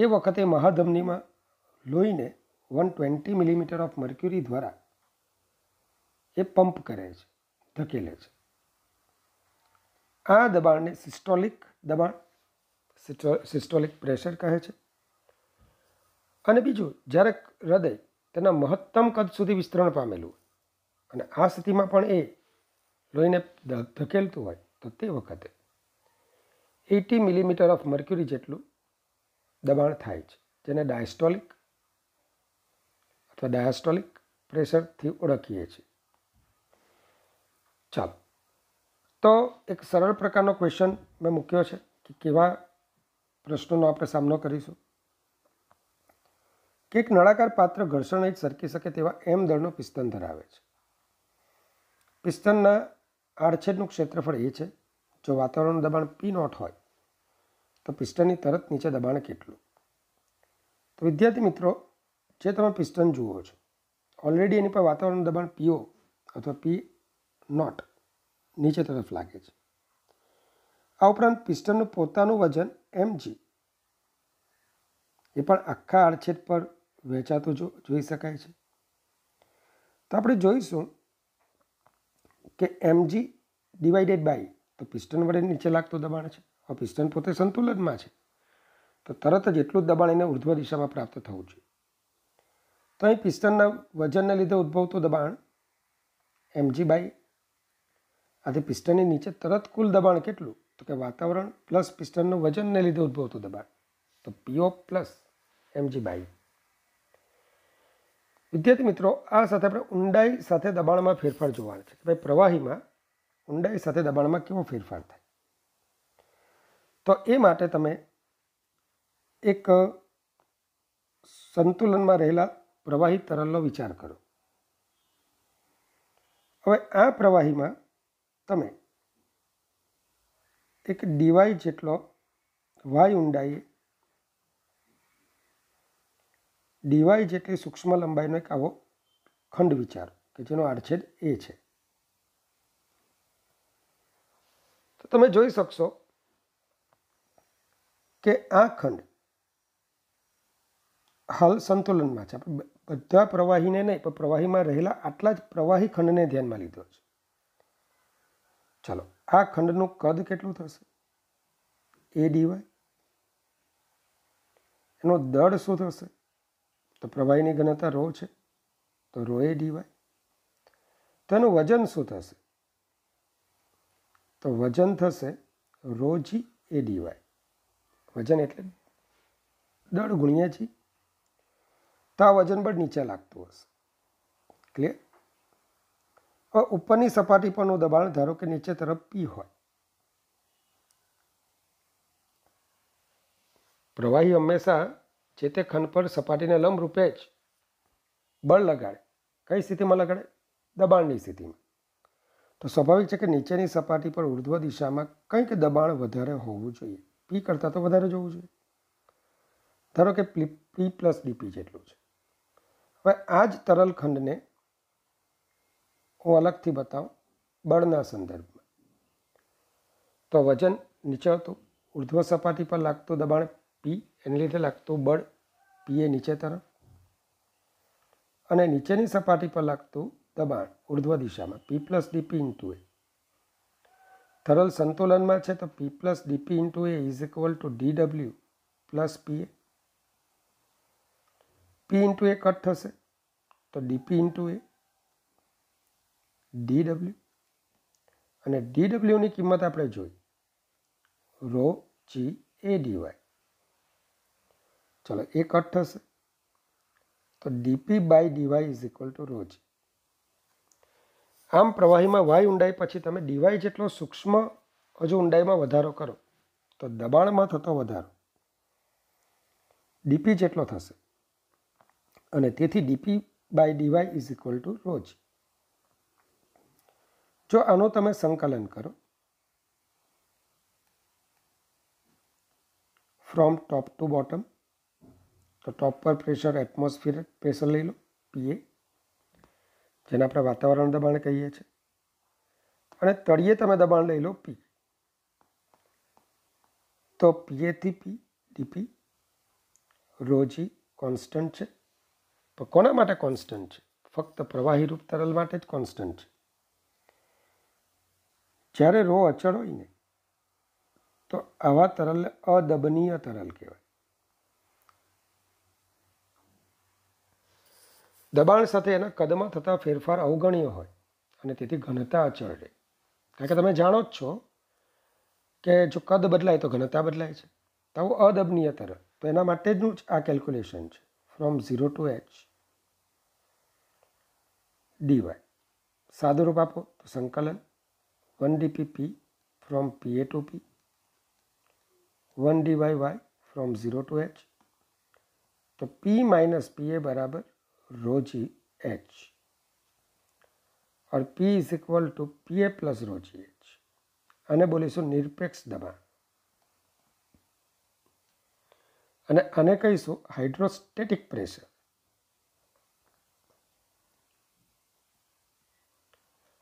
એ વખતે મહાધમનીમાં લોહીને one twenty millimetre of mercury દ્વારા એ પંપ કરે છે ધકેલે છે આ દબાણને સિસ્ટોલિક દબાણ સિસ્ટોલિક પ્રેશર કહે છે અને બીજું જ્યારે હૃદય તેના મહત્તમ કદ સુધી વિસ્તરણ પામેલું અને આ સ્થિતિમાં પણ એ લોહીને ધકેલતું હોય તો તે વખતે એટી મિલીમીટર ઓફ મર્ક્યુરી જેટલું દબાણ થાય છે જેને ડાયસ્ટોલિક અથવા ડાયાસ્ટોલિક પ્રેશરથી ઓળખીએ છીએ ચાલો તો એક સરળ પ્રકારનો ક્વેશ્ચન મેં મૂક્યો છે કે કેવા પ્રશ્નોનો આપણે સામનો કરીશું કે એક નળાકાર પાત્ર ઘર્ષણ જ સરકી શકે તેવા એમ દળનું પિસ્તન ધરાવે છે પિસ્તનના આડછેદનું ક્ષેત્રફળ એ છે જો વાતાવરણનું દબાણ પી નોટ હોય તો પિસ્ટનની તરત નીચે દબાણ કેટલું તો વિદ્યાર્થી મિત્રો જે તમે પિસ્ટન જુઓ છો ઓલરેડી એની પર વાતાવરણનું દબાણ પીઓ અથવા પી નોટ નીચે તરફ લાગે છે આ ઉપરાંત પિસ્ટનનું પોતાનું વજન એમજી એ પણ આખા આડછેદ પર વહેંચાતું જો જોઈ શકાય છે તો આપણે જોઈશું કે એમજી ડિવાઈડેડ બાય તો પિસ્ટન વડે નીચે લાગતું દબાણ છે આ પિસ્ટન પોતે સંતુલનમાં છે તો તરત જ એટલું જ દબાણ એને ઉર્ધ્વ દિશામાં પ્રાપ્ત થવું જોઈએ તો અહીં પિસ્ટનના વજનને લીધે ઉદ્ભવતું દબાણ એમજી બાય આથી પિસ્ટનની નીચે તરત કુલ દબાણ કેટલું તો કે વાતાવરણ પ્લસ પિસ્ટનનું વજનને લીધે ઉદ્ભવતું દબાણ તો પીઓ પ્લસ એમજી બાય વિદ્યાર્થી મિત્રો આ સાથે આપણે ઊંડાઈ સાથે દબાણમાં ફેરફાર જોવાનો છે કે ભાઈ પ્રવાહીમાં ઊંડાઈ સાથે દબાણમાં કેવો ફેરફાર થાય તો એ માટે તમે એક સંતુલનમાં રહેલા પ્રવાહી તરલનો વિચાર કરો હવે આ પ્રવાહીમાં તમે એક ડીવાય જેટલો વાય ઊંડાઈએ ડીવાય જેટલી સૂક્ષ્મ લંબાઈનો એક આવો ખંડ વિચાર કે જેનો આડછેદ એ છે તો તમે જોઈ શકશો કે આ ખંડ હાલ સંતુલનમાં છે આપણે બધા પ્રવાહીને નહીં પણ પ્રવાહીમાં રહેલા આટલા જ પ્રવાહી ખંડને ધ્યાનમાં લીધો છે ચાલો આ ખંડનું કદ કેટલું થશે એ ડીવાય એનો દળ શું થશે તો પ્રવાહીની ઘનતા રો છે તો રો એ ડીવાય તેનું વજન શું થશે તો વજન થશે રોજી એ ડીવાય વજન એટલે દળ ગુણ્યા જી તો આ વજન બળ નીચે લાગતું હશે ક્લિયર હવે ઉપરની સપાટી પરનું દબાણ ધારો કે નીચે તરફ પી હોય પ્રવાહી હંમેશા જે તે ખંડ પર સપાટીને લંબ રૂપે જ બળ લગાડે કઈ સ્થિતિમાં લગાડે દબાણની સ્થિતિમાં તો સ્વાભાવિક છે કે નીચેની સપાટી પર ઉર્ધ્વ દિશામાં કંઈક દબાણ વધારે હોવું જોઈએ પી કરતાં તો વધારે જોવું જોઈએ ધારો કે પી પી પ્લસ ડીપી જેટલું છે હવે આ જ તરલ ખંડને હું અલગથી બતાવું બળના સંદર્ભમાં તો વજન નીચે ઉર્ધ્વ સપાટી પર લાગતું દબાણ પી એને લીધે લાગતું બળ પી એ નીચે તરફ અને નીચેની સપાટી પર લાગતું દબાણ ઉર્ધ્વ દિશામાં p plus dp into a તરલ સંતુલનમાં છે તો p plus dp into a is equal to d ડબલ્યુ plus p a p into a cut થશે તો ડીપી ઇન્ટુ એ ડી ડબલ્યુ અને ડી ડબલ્યુની કિંમત આપણે જોઈ રો જી એ ડીવાય ચલો એ કટ થશે તો dp by dy is equal to rho g આમ પ્રવાહીમાં વાય ઊંડાઈ પછી તમે ડીવાય જેટલો સૂક્ષ્મ હજુ ઊંડાઈમાં વધારો કરો તો દબાણમાં થતો વધારો ડીપી જેટલો થશે અને તેથી dp by dy is equal to rho g જો આનું તમે સંકલન કરો ફ્રોમ ટોપ ટુ બોટમ તો ટોપ પર પ્રેશર એટમોસ્ફિયર પ્રેશર લઈ લો પીએ જેને આપણે વાતાવરણ દબાણ કહીએ છીએ અને તળિયે તમે દબાણ લઈ લો પી તો પીએથી પી ડીપી રોજી કોન્સ્ટન્ટ છે તો કોના માટે કોન્સ્ટન્ટ છે ફક્ત પ્રવાહી રૂપ તરલ માટે જ કોન્સ્ટન્ટ છે જ્યારે રો અચળ હોય ને તો આવા તરલને અદબનીય તરલ કહેવાય દબાણ સાથે એના કદમાં થતા ફેરફાર અવગણ્ય હોય અને તેથી ઘનતા અચળ રહે કારણ કે તમે જાણો જ છો કે જો કદ બદલાય તો ઘનતા બદલાય છે તો આવું અદબનીય તરલ તો એના માટેનું જ આ કેલ્ક્યુલેશન છે from zero to h dy સાદું રૂપ આપો તો સંકલન one dp p from p a to p one dy y from zero to h તો પી માઇનસ પી એ બરાબર rho h और P is equal to p a plus rho g h અને બોલીશું નિરપેક્ષ દબાણ અને આને કહીશું હાઇડ્રોસ્ટેટિક પ્રેશર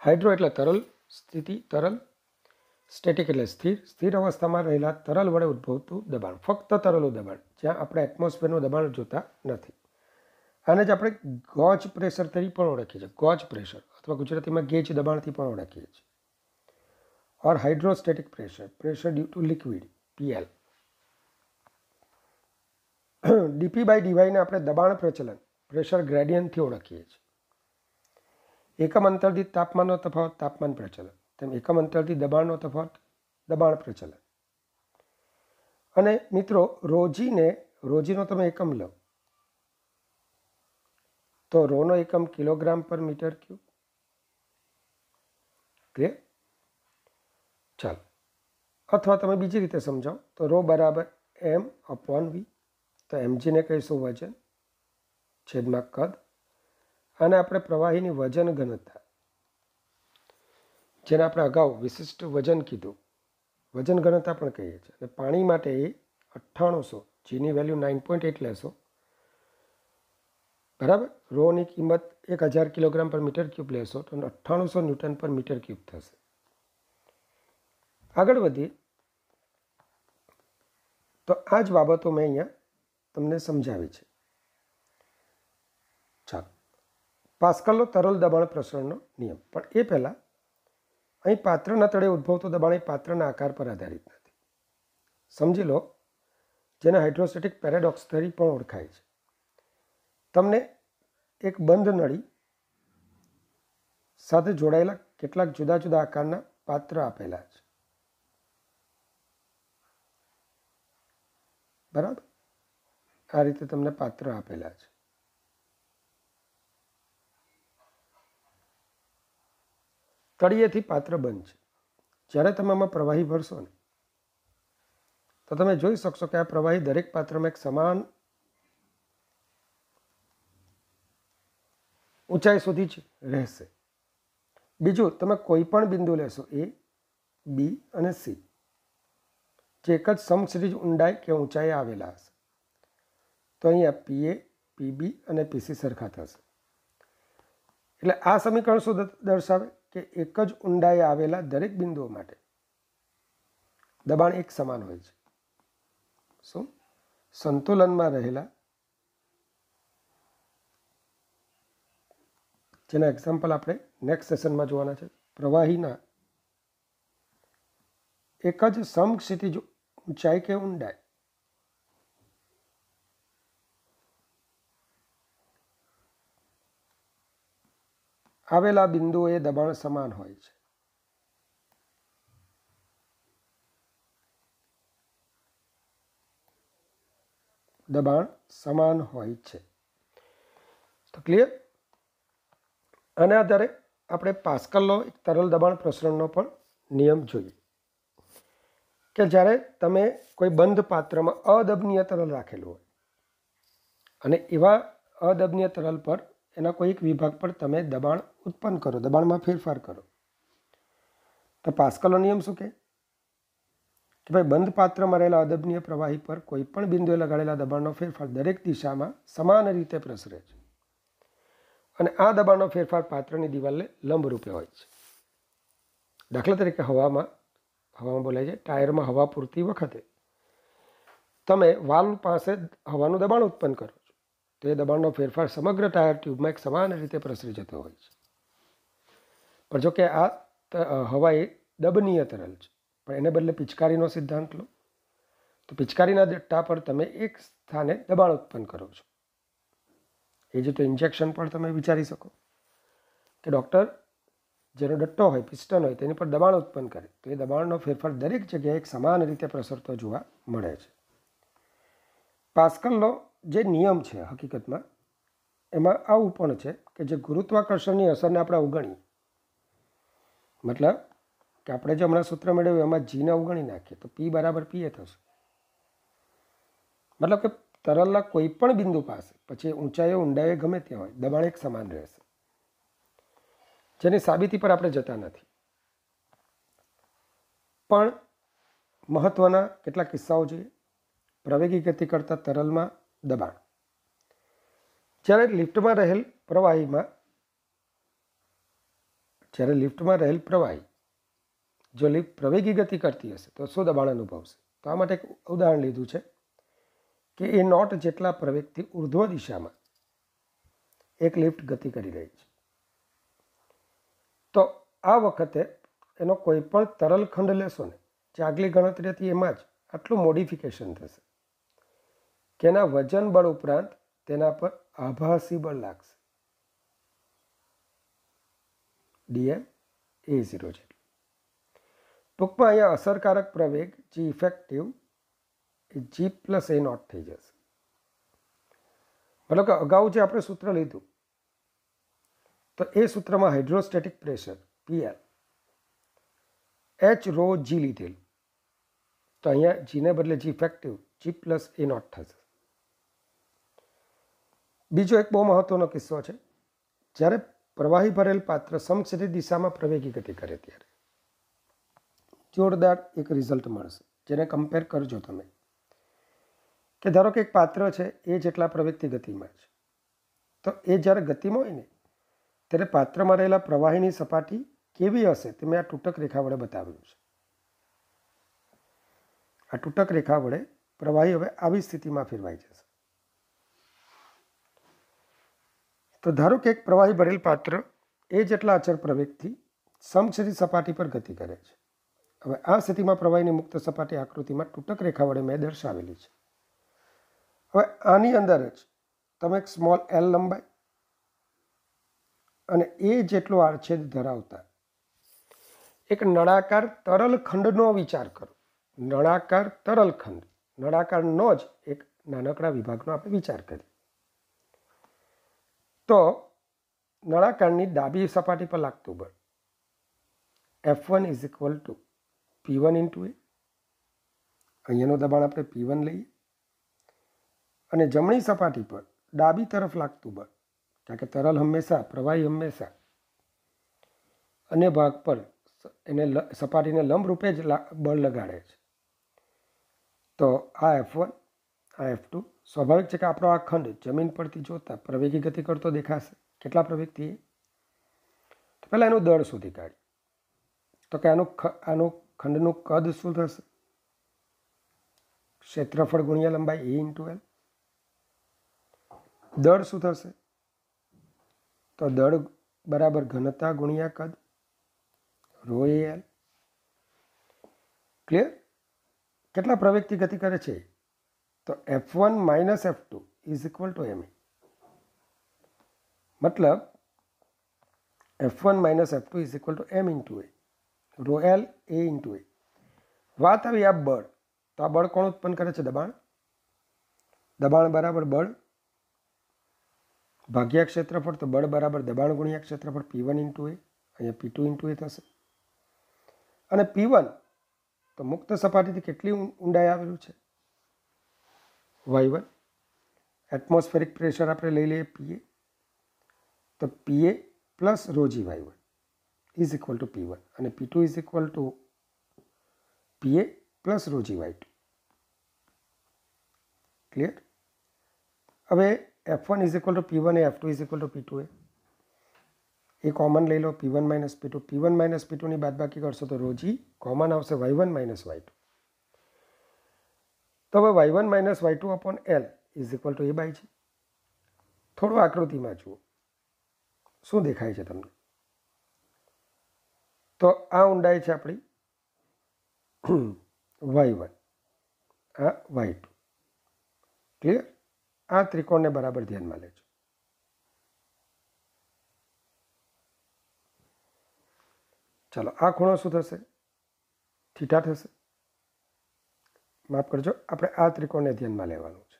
હાઇડ્રો એટલે તરલ સ્થિતિ તરલ સ્ટેટિક એટલે સ્થિર સ્થિર અવસ્થામાં રહેલા તરલ વડે ઉદ્ભવતું દબાણ ફક્ત તરલું દબાણ જ્યાં આપણે એટમોસ્ફિયરનું દબાણ જોતા નથી આને જ આપણે ગોચ પ્રેશર તરીકે પણ ઓળખીએ છીએ ગોચ પ્રેશર અથવા ગુજરાતીમાં ગેજ દબાણથી પણ ઓળખીએ છીએ or hydrostatic pressure pressure due to liquid pl (clears throat) dp by ડીવાયને આપણે દબાણ પ્રચલન પ્રેશર ગ્રેડિયન્ટથી ઓળખીએ છીએ એકમ અંતરથી તાપમાનનો તફાવત તાપમાન પ્રચલન તેમ એકમ અંતરથી દબાણનો તફાવત દબાણ પ્રચલન અને મિત્રો રોજીને રોજીનો તમે એકમ લો તો રોનો એકમ કિલોગ્રામ પર મીટર ક્યુબ ક્લિયર ચાલો અથવા તમે બીજી રીતે સમજાવો તો રો બરાબર એમ અપોન વી તો એમજીને કહીશું વજન છેદમાં કદ અને આપણે પ્રવાહીની વજન ઘનતા જેને આપણે અગાઉ વિશિષ્ટ વજન કીધું વજન ઘનતા પણ કહીએ છીએ અને પાણી માટે એ અઠ્ઠાણુંસો જીની વેલ્યુ નાઇન પોઈન્ટ એટ લેશો બરાબર રોની કિંમત એક હજાર કિલોગ્રામ પર મીટર ક્યુબ લેશો તો અઠ્ઠાણુંસો ન્યૂટન પર મીટર ક્યુબ થશે આગળ વધીએ તો આ જ બાબતો મેં અહીંયા તમને સમજાવી છે ચાલો પાસ્કલનો તરલ દબાણ પ્રસરણનો નિયમ પણ એ પહેલાં અહીં પાત્રના તળે ઉદ્ભવતો દબાણ એ પાત્રના આકાર પર આધારિત નથી સમજી લો જેને હાઇડ્રોસ્ટેટિક પેરેડોક્સ તરી પણ ઓળખાય છે તમને એક બંધ નળી સાથે જોડાયેલા કેટલાક જુદા જુદા આકારના પાત્ર આપેલા છે બરાબર આ રીતે તમને પાત્ર આપેલા છે તળિયેથી પાત્ર બંધ છે જ્યારે તમે આમાં પ્રવાહી ભરશો ને તો તમે જોઈ શકશો કે આ પ્રવાહી દરેક પાત્રમાં એક સમાન ઊંચાઈ સુધી જ રહેશે બીજું તમે કોઈ પણ બિંદુ લેશો એ બી અને સી જે એક જ સમક્ષિતિજ ઊંડાઈ કે ઊંચાઈ આવેલા હશે તો અહીંયા પીએ પીબી અને પીસી સરખા થશે એટલે આ સમીકરણ શું દર્શાવે કે એક જ ઊંડાઈ આવેલા દરેક બિંદુઓ માટે દબાણ એક સમાન હોય છે શું સંતુલનમાં રહેલા જેના એક્ઝામ્પલ આપણે નેક્સ્ટ સેશનમાં જોવાના છે પ્રવાહીના એક જ સમક્ષિતિજ ઊંચાઈ કે ઊંડાઈ આવેલા બિંદુઓ એ દબાણ સમાન હોય છે દબાણ સમાન હોય છે તો ક્લિયર આના આધારે આપણે પાસ્કલનો એક તરલ દબાણ પ્રસરણનો પણ નિયમ જોઈએ કે જ્યારે તમે કોઈ બંધ પાત્રમાં અદબનીય તરલ રાખેલું હોય અને એવા અદબનીય તરલ પર એના કોઈ એક વિભાગ પર તમે દબાણ ઉત્પન્ન કરો દબાણમાં ફેરફાર કરો તો પાસ્કલનો નિયમ શું કહે કે ભાઈ બંધ પાત્રમાં રહેલા અદબનીય પ્રવાહી પર કોઈ પણ બિંદુએ લગાડેલા દબાણનો ફેરફાર દરેક દિશામાં સમાન રીતે પ્રસરે છે અને આ દબાણનો ફેરફાર પાત્રની દિવાલને લંબરૂપે હોય છે દાખલા તરીકે હવામાં હવામાં બોલાય છે ટાયરમાં હવા પૂરતી વખતે તમે વાલ પાસે હવાનું દબાણ ઉત્પન્ન કરો છો તો એ દબાણનો ફેરફાર સમગ્ર ટાયર ટ્યુબમાં એક સમાન રીતે પ્રસરી જતો હોય છે પણ જો કે આ હવા એ દબનીય તરલ છે પણ એને બદલે પિચકારીનો સિદ્ધાંત લો તો પિચકારીના ડટ્ટા પર તમે એક સ્થાને દબાણ ઉત્પન્ન કરો છો એ જ રીતે ઇન્જેક્શન પણ તમે વિચારી શકો કે ડૉક્ટર જેનો ડટ્ટો હોય પિસ્ટન હોય તેની પર દબાણ ઉત્પન્ન કરે તો એ દબાણનો ફેરફાર દરેક જગ્યાએ એક સમાન રીતે પ્રસરતો જોવા મળે છે પાસ્કલનો જે નિયમ છે હકીકતમાં એમાં આવું પણ છે કે જે ગુરુત્વાકર્ષણની અસરને આપણે અવગણીએ મતલબ કે આપણે જે હમણાં સૂત્ર મેળવ્યું એમાં જીને અવગણી નાખીએ તો પી બરાબર પીએ થશે મતલબ કે તરલના કોઈ પણ બિંદુ પાસે પછી ઊંચાઈઓ ઊંડાઈએ ગમે ત્યાં હોય દબાણ એક સમાન રહેશે જેની સાબિતી પર આપણે જતા નથી પણ મહત્ત્વના કેટલાક કિસ્સાઓ જોઈએ પ્રવેગી ગતિ કરતાં તરલમાં દબાણ જ્યારે લિફ્ટમાં રહેલ પ્રવાહીમાં જ્યારે લિફ્ટમાં રહેલ પ્રવાહી જો લિફ્ટ પ્રવેગી ગતિ કરતી હશે તો શું દબાણ અનુભવશે તો આ માટે એક ઉદાહરણ લીધું છે કે એ નોટ જેટલા પ્રવેગથી ઉર્ધ્વ દિશામાં એક લિફ્ટ ગતિ કરી રહી છે તો આ વખતે એનો કોઈ પણ તરલ ખંડ લેશો ને જે આગલી ગણતરી હતી એમાં જ આટલું મોડિફિકેશન થશે કે એના વજન બળ ઉપરાંત તેના પર આભાસી બળ લાગશે ડીએમ એ ઝીરો જેટલું ટૂંકમાં અહીંયા અસરકારક પ્રવેગ જે ઇફેક્ટિવ કે જી પ્લસ એ નોટ થઈ જશે મતલબ કે અગાઉ જે આપણે સૂત્ર લીધું તો એ સૂત્રમાં hydrostatic pressure pl h rho g લીધેલ તો અહીંયા જીને બદલે g effective g plus a naught થશે બીજો એક બહુ મહત્વનો કિસ્સો છે જ્યારે પ્રવાહી ભરેલ પાત્ર સમક્ષિત દિશામાં પ્રવેગી ગતિ કરે ત્યારે જોરદાર એક રિઝલ્ટ મળશે જેને કમ્પેર કરજો તમે કે ધારો કે એક પાત્ર છે એ જેટલા પ્રવૃત્તિ ગતિમાં છે તો એ જ્યારે ગતિમાં હોય ને ત્યારે પાત્રમાં રહેલા પ્રવાહીની સપાટી કેવી હશે તે મેં આ તૂટક રેખા વડે બતાવ્યું છે આ તૂટક રેખા વડે પ્રવાહી હવે આવી સ્થિતિમાં ફેરવાઈ જશે તો ધારો કે એક પ્રવાહી ભરેલ પાત્ર એ જેટલા અચળ પ્રવેગથી સમછેદી સપાટી પર ગતિ કરે છે હવે આ સ્થિતિમાં પ્રવાહીની મુક્ત સપાટી આકૃતિમાં તૂટક રેખા વડે મેં દર્શાવેલી છે હવે આની અંદર જ તમે એક સ્મોલ એલ લંબાઈ અને એ જેટલો આડછેદ ધરાવતા એક નળાકાર તરલ ખંડનો વિચાર કરો નળાકાર તરલ ખંડ નળાકારનો જ એક નાનકડા વિભાગનો આપણે વિચાર કરીએ તો નળાકારની ડાબી સપાટી પર લાગતું બળ f one is equal to p one into a અહીંયાનું દબાણ આપણે પી વન લઈએ અને જમણી સપાટી પર ડાબી તરફ લાગતું બળ કારણ કે તરલ હંમેશા પ્રવાહી હંમેશા અન્ય ભાગ પર એને સપાટીને લંબરૂપે જ બળ લગાડે છે તો આ એફ વન આ એફ ટુ સ્વાભાવિક છે કે આપણો આ ખંડ જમીન પરથી જોતા પ્રવેગી ગતિ કરતો દેખાશે કેટલા પ્રવેગથી તો પહેલાં એનું દળ શોધી કાઢી તો કે આનું આનું ખંડનું કદ શું થશે ક્ષેત્રફળ ગુણ્યા લંબાઈ એ ઇન્ટુ એલ દળ શું થશે તો દળ બરાબર ઘનતા ગુણ્યા કદ રો એલ ક્લિયર કેટલા પ્રવેગથી ગતિ કરે છે તો f one minus f two is equal to m મતલબ f one minus f two is equal to m into a rho l a into a વાત આવી આ બળ તો આ બળ કોણ ઉત્પન્ન કરે છે દબાણ દબાણ બરાબર બળ ભાગ્યા ક્ષેત્રફળ તો બળ બરાબર દબાણ ગુણ્યા ક્ષેત્રફળ પી વન ઇન્ટુ એ અહીંયા પી ટુ ઇન્ટુ એ થશે અને પી વન તો મુક્ત સપાટીથી કેટલી ઊંડાઈ આવેલું છે વાય વન એટમોસ્ફેરિક પ્રેશર આપણે લઈ લઈએ પીએ તો pa plus rho g y one is equal to p one અને p two is equal to pa plus rho g y two clear હવે f one is equal to p one a f two is equal to p two a a common લઈ લો p one minus p two p one minus p ટુની બાદબાકી કરશો તો rho g common આવશે y one minus y two તો હવે Y one minus y two upon l is equal to a by છે થોડું આકૃતિમાં જુઓ શું દેખાય છે તમને તો આ ઊંડાઈ છે આપણી વાય (coughs) વન આ વાય ટુ ક્લિયર આ ત્રિકોણને બરાબર ધ્યાનમાં લેજો ચાલો આ ખૂણો શું થશે થીઠા થશે માફ કરજો આપણે આ ત્રિકોણને ધ્યાનમાં લેવાનું છે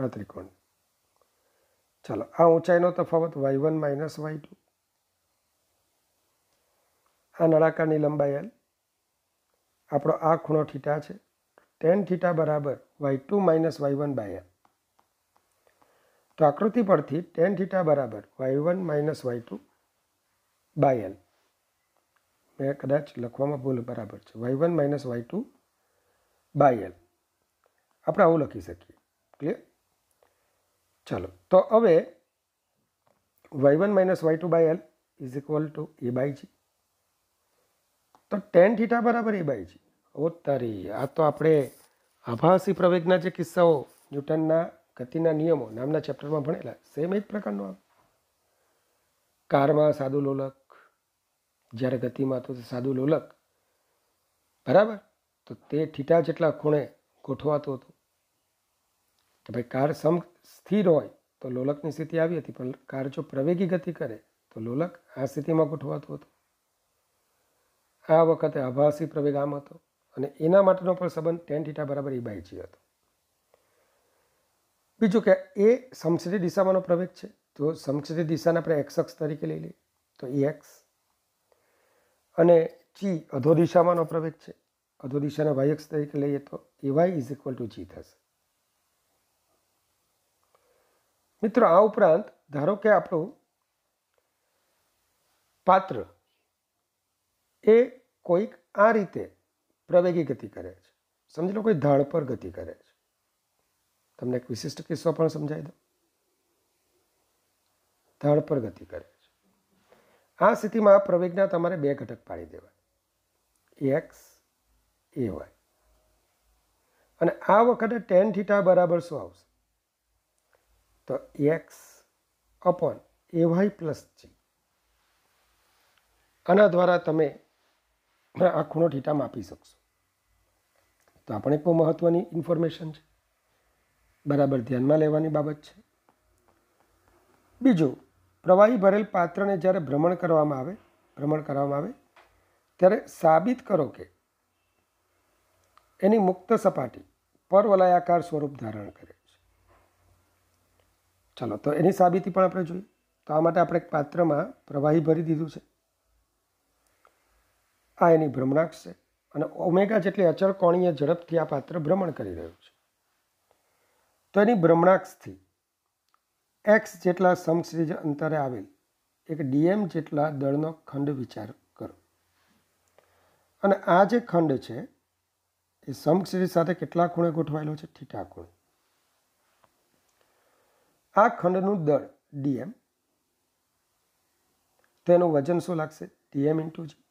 આ ત્રિકોણ ચાલો આ ઊંચાઈનો તફાવત y one minus y two આ નળાકારની લંબાઈ એલ આપણો આ ખૂણો થીટા છે ટેન થીટા બરાબર y2 - y1 / तो आकृति पर थी tan थीटा बराबर y1 - y2 / l मैं क डैश लिखવામાં ભૂલ બરાબર છે y1 - y2 / l આપણે اهو લખી સકીએ ક્લિયર ચાલો તો હવે y1 - y2 / l = a / c તો tan थीटा बराबर a / c ઓતારી આ તો આપણે આભાસી પ્રવેગના જે કિસ્સાઓ ન્યૂટનના ગતિના નિયમો નામના ચેપ્ટરમાં ભણેલા સેમ એ જ પ્રકારનો આવે કારમાં સાદુ લોલક જ્યારે ગતિમાં તો સાદુ લોલક બરાબર તો તે ઠીટા જેટલા ખૂણે ગોઠવાતો હતો કે ભાઈ કાર સમ સ્થિર હોય તો લોલકની સ્થિતિ આવી હતી પણ કાર જો પ્રવેગી ગતિ કરે તો લોલક આ સ્થિતિમાં ગોઠવાતો હતો આ વખતે આભાસી પ્રવેગ આમ હતો અને એના માટેનો પણ સંબંધ ટેન થીટા બરાબર એ બાય જી હતો બીજું કે એ સમક્ષિત દિશામાંનો પ્રવેગ છે તો સમક્ષિત દિશાને આપણે એક્સ અક્ષ તરીકે લઈ લઈએ તો એ એક્સ અને જી અધો દિશામાંનો પ્રવેગ છે અધો દિશાના વાય એક્સ તરીકે લઈએ તો a y is equal to g થશે મિત્રો આ ઉપરાંત ધારો કે આપણું પાત્ર એ કોઈક આ રીતે પ્રવેગી ગતિ કરે છે સમજી લો કોઈ ધાણ પર ગતિ કરે છે તમને એક વિશિષ્ટ કિસ્સો પણ સમજાવી દો ધાણ પર ગતિ કરે છે આ સ્થિતિમાં પ્રવેગના તમારે બે ઘટક પાડી દેવા એક્સ એ વાય અને આ વખતે ટેન થીટા બરાબર શું આવશે તો x upon a y plus g આના દ્વારા તમે આ ખૂણો ઠીટા માપી શકશો તો આ પણ એક બહુ મહત્ત્વની ઇન્ફોર્મેશન છે બરાબર ધ્યાનમાં લેવાની બાબત છે બીજું પ્રવાહી ભરેલ પાત્રને જ્યારે ભ્રમણ કરવામાં આવે ભ્રમણ કરવામાં આવે ત્યારે સાબિત કરો કે એની મુક્ત સપાટી પર વલયાકાર સ્વરૂપ ધારણ કરે છે ચલો તો એની સાબિતી પણ આપણે જોઈએ તો આ માટે આપણે એક પાત્રમાં પ્રવાહી ભરી દીધું છે આ એની ભ્રમણાક્ષ છે અને ઓમેગા જેટલી અચળ કોણીય ઝડપથી આ પાત્ર ભ્રમણ કરી રહ્યું છે તો એની ભ્રમણાક્ષથી એક્સ જેટલા સમશ્રીજ અંતરે આવેલ એક ડીએમ જેટલા દળનો ખંડ વિચાર કરો અને આ જે ખંડ છે એ સમશ્રીજ સાથે કેટલા ખૂણે ગોઠવાયેલો છે ઠીઠા ખૂણે આ ખંડનું દળ ડીએમ તેનું વજન શું લાગશે ટીએમ ઇન્ટુ જી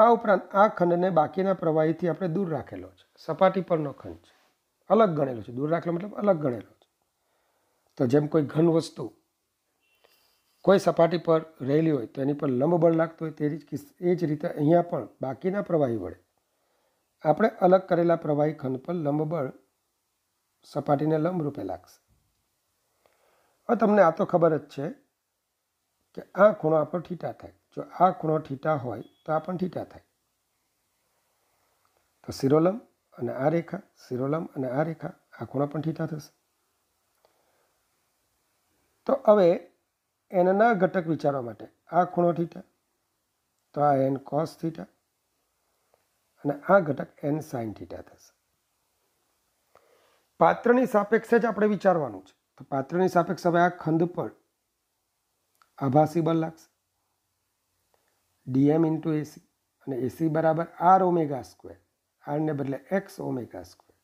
આ ઉપરાંત આ ખંડને બાકીના પ્રવાહીથી આપણે દૂર રાખેલો છે સપાટી પરનો ખંડ છે અલગ ગણેલો છે દૂર રાખેલો મતલબ અલગ ગણેલો છે તો જેમ કોઈ ઘન વસ્તુ કોઈ સપાટી પર રહેલી હોય તો એની પર લંબબળ લાગતું હોય જ એ જ રીતે અહીંયા પણ બાકીના પ્રવાહી વડે આપણે અલગ કરેલા પ્રવાહી ખંડ પર લંબબળ સપાટીને લંબ રૂપે લાગશે હવે તમને આ તો ખબર જ છે કે આ ખૂણો આપણો ઠીટા થાય જો આ ખૂણો થીટા હોય તો આ પણ થીટા થાય તો શિરોલમ અને આ રેખા શિરોલમ અને આ રેખા આ ખૂણો પણ થીટા થશે તો હવે એનના ઘટક વિચારવા માટે આ ખૂણો થીટા તો આ એન કોસ થીટા અને આ ઘટક એન સાઇન થીટા થશે પાત્રની સાપેક્ષે જ આપણે વિચારવાનું છે તો પાત્રની સાપેક્ષ હવે આ ખંદ પર આભાસી બળ લાગશે ડીએમ ઇન્ટુ એસી અને એસી બરાબર આર ઓમેગા સ્ક્વેર આરને બદલે એક્સ ઓમેગા સ્ક્વેર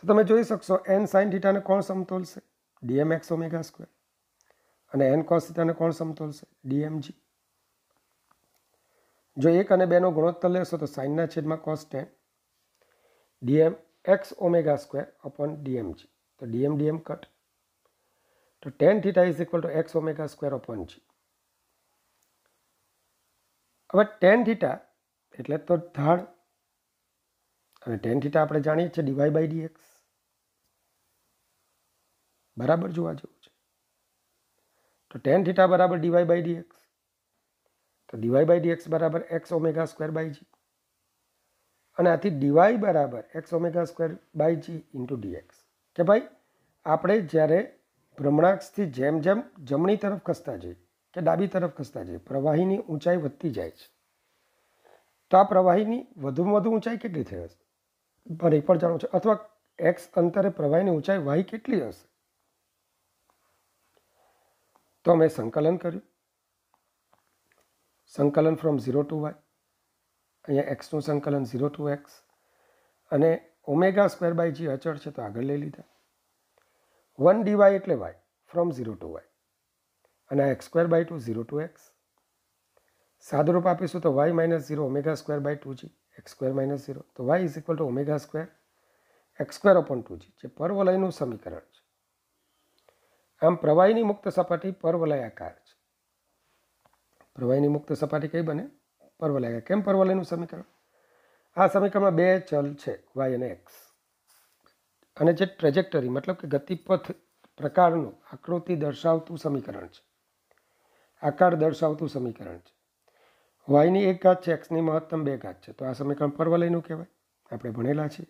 તો તમે જોઈ શકશો એન સાઇન થીટાને કોણ સમતોલશે ડીએમ એક્સ ઓમેગા સ્ક્વેર અને એન કોસ થીટાને કોણ સમતોલશે ડીએમજી જો એક અને બેનો ગુણોત્તર લેશો તો સાઇનના છેદમાં cos tan dm x omega square upon dmg તો ડીએમ ડીએમ કટ તો tan theta is equal to x omega square upon g હવે ટેન થીટા એટલે તો ઢાળ અને ટેન થીટા આપણે જાણીએ છીએ ડીવાય બાય ડીએક્સ બરાબર જોવા જેવું છે તો ટેન થીટા બરાબર ડીવાય બાય ડીએક્સ તો ડીવાય બાય ડીએક્સ બરાબર x omega square by g અને આથી ડીવાય બરાબર x omega square by g into dx કે ભાઈ આપણે જ્યારે ભ્રમણાક્ષથી જેમ જેમ જમણી તરફ ખસતા જઈએ કે ડાબી તરફ ખસતા જઈએ પ્રવાહીની ઊંચાઈ વધતી જાય છે તો આ પ્રવાહીની વધુમાં વધુ ઊંચાઈ કેટલી થઈ હશે પણ એ પણ જાણવું છે અથવા એક્સ અંતરે પ્રવાહીની ઊંચાઈ વાય કેટલી હશે તો અમે સંકલન કર્યું સંકલન ફ્રોમ ઝીરો ટુ વાય અહીંયા એક્સનું સંકલન ઝીરો ટુ એક્સ અને ઓમેગા સ્ક્વેર બાય જી અચળ છે તો આગળ લઈ લીધા વન ડી વાય એટલે y from zero to y અને આ x square by two zero to x સાદુરૂપ આપીશું તો y minus zero omega square by two g x square minus zero તો y is equal to omega square x square upon two g જે પર્વલયનું સમીકરણ છે આમ પ્રવાહીની મુક્ત સપાટી પરવલય આકાર છે પ્રવાહીની મુક્ત સપાટી કઈ બને પરવલય કેમ પર્વલયનું સમીકરણ આ સમીકરણમાં બે ચલ છે વાય અને એક્સ અને જે ટ્રેજેક્ટરી મતલબ કે ગતિપથ પ્રકારનું આકૃતિ દર્શાવતું સમીકરણ છે આકાર દર્શાવતું સમીકરણ છે વાયની એક ઘાત છે એક્સની મહત્તમ બે ઘાત છે તો આ સમીકરણ પરવલયનું કહેવાય આપણે ભણેલા છીએ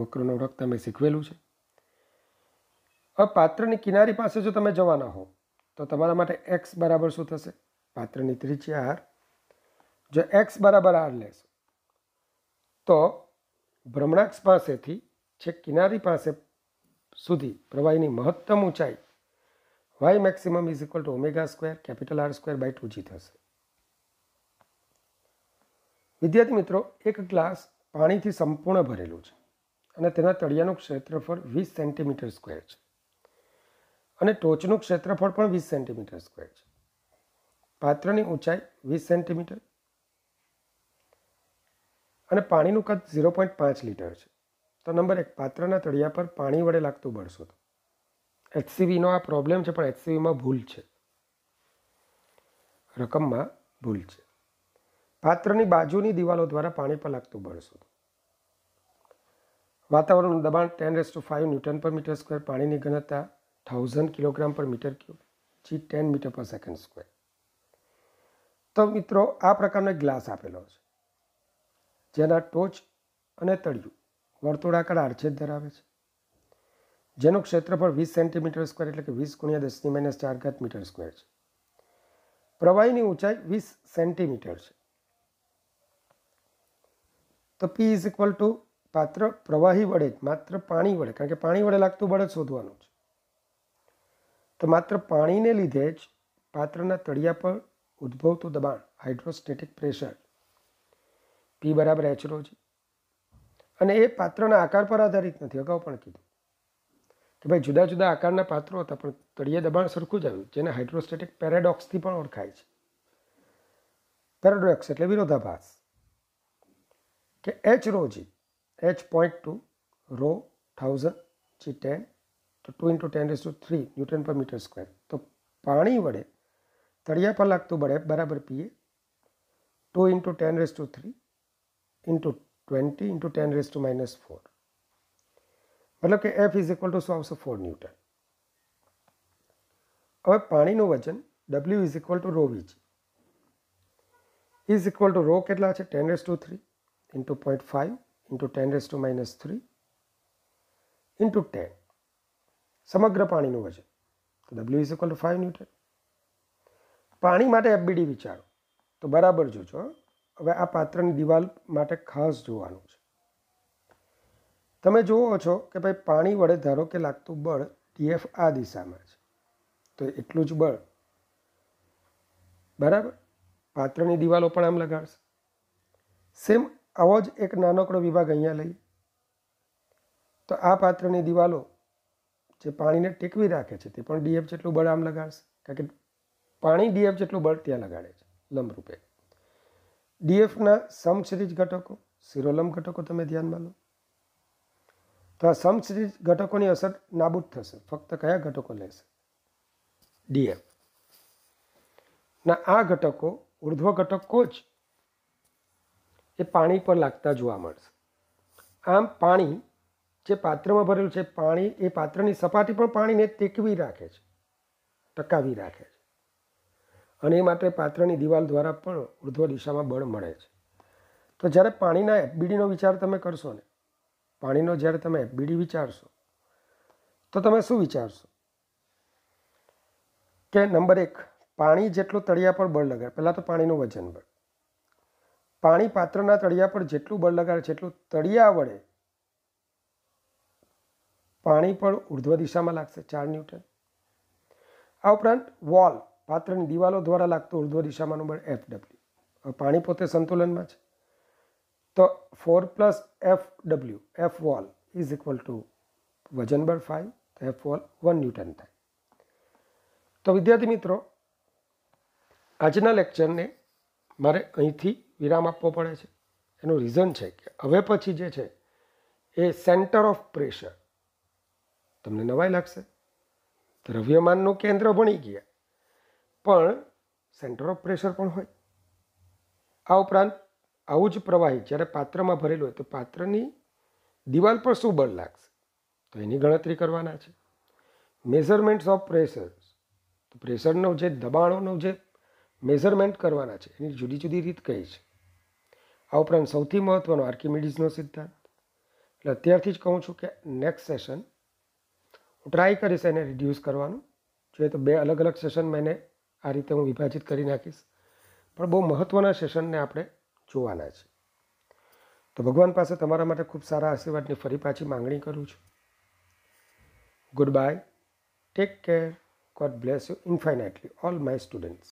વક્રનો રક તમે શીખવેલું છે હવે પાત્રની કિનારી પાસે જો તમે જવાના હો તો તમારા માટે એક્સ બરાબર શું થશે પાત્રની ત્રીજી આર જો એક્સ બરાબર આર લેશો તો ભ્રમણાક્ષ પાસેથી છેક કિનારી પાસે સુધી પ્રવાહીની મહત્તમ ઊંચાઈ y maximum is equal to omega square capital r square by two g થશે વિદ્યાર્થી મિત્રો એક ગ્લાસ પાણીથી સંપૂર્ણ ભરેલું છે અને તેના તળિયાનું ક્ષેત્રફળ વીસ સેન્ટીમીટર સ્ક્વેર છે અને ટોચનું ક્ષેત્રફળ પણ વીસ સેન્ટીમીટર સ્ક્વેર છે પાત્રની ઊંચાઈ વીસ સેન્ટીમીટર અને પાણીનું કદ ઝીરો પોઈન્ટ પાંચ લીટર છે તો નંબર એક પાત્રના તળિયા પર પાણી વડે લાગતું બળ શોધો એચસીબીનો આ પ્રોબ્લેમ છે પણ એચસીબીમાં ભૂલ છે રકમમાં ભૂલ છે પાત્રની બાજુની દિવાલો દ્વારા પાણી પર લાગતું બળ શોધો વાતાવરણનું દબાણ ten raise to five newton પર મીટર સ્ક્વેર પાણીની ઘનતા થાઉઝન્ડ કિલોગ્રામ પર metre cube g ten metre પર સેકન્ડ સ્ક્વેર તો મિત્રો આ પ્રકારનો એક ગ્લાસ આપેલો છે જેના ટોચ અને તળિયું વર્તુળાકાર આડછેદ ધરાવે છે જેનું ક્ષેત્રફળ વીસ સેન્ટીમીટર સ્ક્વેર એટલે કે વીસ ગુણ્યા દસની માઇનસ ચાર ઘાત મીટર સ્ક્વેર છે પ્રવાહીની ઊંચાઈ વીસ સેન્ટીમીટર છે તો પી ઇઝ ઇક્વલ ટુ પાત્ર પ્રવાહી વડે માત્ર પાણી વડે કારણ કે પાણી વડે લાગતું બળ શોધવાનું છે તો માત્ર પાણીને લીધે જ પાત્રના તળિયા પર ઉદ્ભવતું દબાણ હાઇડ્રોસ્ટેટિક પ્રેશર પી બરાબર એચ છે અને એ પાત્રના આકાર પર આધારિત નથી અગાઉ પણ કીધું કે ભાઈ જુદા જુદા આકારના પાત્રો હતા પણ તળિયે દબાણ સરખું જ આવ્યું જેને હાઇડ્રોસ્ટેટિક પેરેડોક્સથી પણ ઓળખાય છે પેરેડોક્સ એટલે વિરોધાભાસ કે H rho g H point two rho thousand g ten તો two into ten is to three newton પર મીટર સ્ક્વેર તો પાણી વડે તળિયા પર લાગતું બળે બરાબર P A two into ten raise to three into twenty into ten raise to minus four मतलब कि F is equal to so of four newton हम पानी वजन W is equal to rho V G is equal to रो के ten raise to three into point five into ten raise to minus three into ten समग्र पानी वजन तो डब्ल्यू is equal to five newton पानी एफबीडी विचारो तो बराबर जोजो हमें आ पात्र दीवाल खास जुवा તમે જુઓ છો કે ભાઈ પાણી વડે ધારો કે લાગતું બળ ટીએફ આ દિશામાં છે તો એટલું જ બળ બરાબર પાત્રની દિવાલો પણ આમ લગાડશે સેમ આવો જ એક નાનકડો વિભાગ અહીંયા લઈ તો આ પાત્રની દિવાલો જે પાણીને ટેકવી રાખે છે તે પણ ડીએફ જેટલું બળ આમ લગાડશે કારણ કે પાણી ડીએફ જેટલું બળ ત્યાં લગાડે છે લંબરૂપે ડીએફના સમક્ષિત ઘટકો શિરોલંબ ઘટકો તમે ધ્યાનમાં લો તો સમસિરીજ ઘટકોની અસર નાબૂદ થશે ફક્ત કયા ઘટકો લેશે ડીએફ ના આ ઘટકો ઉર્ધ્વ ઘટકો જ એ પાણી પર લાગતા જોવા મળશે આમ પાણી જે પાત્રમાં ભરેલું છે પાણી એ પાત્રની સપાટી પણ પાણીને ટેકવી રાખે છે ટકાવી રાખે છે અને એ માટે પાત્રની દિવાલ દ્વારા પણ ઉર્ધ્વ દિશામાં બળ મળે છે તો જ્યારે પાણીના એફબીડીનો વિચાર તમે કરશો ને પાણીનો જ્યારે તમે બીડી વિચારશો તો તમે શું વિચારશો કે નંબર એક પાણી જેટલું તળિયા પર બળ લગાડ પહેલાં તો પાણીનું વજન બળ પાણી પાત્રના તળિયા પર જેટલું બળ લગાડે જેટલું તળિયા વડે પાણી પણ ઉર્ધ્વ દિશામાં લાગશે ચાર ન્યૂટન આ ઉપરાંત વોલ પાત્રની દિવાલો દ્વારા લાગતું ઉર્ધ્વ દિશામાંનું બળ એફ ડબલ્યુ પાણી પોતે સંતુલનમાં છે તો ફોર પ્લસ એફ ડબલ્યુ f wall is equal to વજન બળ ફાઈવ તો એફ વોલ વન ન્યૂટન થાય તો વિદ્યાર્થી મિત્રો આજના લેક્ચરને મારે અહીંથી વિરામ આપવો પડે છે એનું રીઝન છે કે હવે પછી જે છે એ સેન્ટર ઓફ પ્રેશર તમને નવાઈ લાગશે દ્રવ્યમાનનું કેન્દ્ર ભણી ગયા પણ સેન્ટર ઓફ પ્રેશર પણ હોય આ ઉપરાંત આવું જ પ્રવાહી જ્યારે પાત્રમાં ભરેલું હોય તો પાત્રની દિવાલ પર શું બળ લાગશે તો એની ગણતરી કરવાના છે મેઝરમેન્ટ્સ ઓફ પ્રેશર તો પ્રેશરનો જે દબાણોનો જે મેઝરમેન્ટ કરવાના છે એની જુદી જુદી રીત કહી છે આ ઉપરાંત સૌથી મહત્ત્વનો આર્કિમિડીઝનો સિદ્ધાંત એટલે અત્યારથી જ કહું છું કે નેક્સ્ટ સેશન હું ટ્રાય કરીશ એને રિડ્યુસ કરવાનું જોઈએ તો બે અલગ અલગ સેશન મેં આ રીતે હું વિભાજિત કરી નાખીશ પણ બહુ મહત્ત્વના સેશનને આપણે જોવાના છે તો ભગવાન પાસે તમારા માટે ખૂબ સારા આશીર્વાદની ફરી પાછી માંગણી કરું છું goodbye take care god bless you infinitely all my students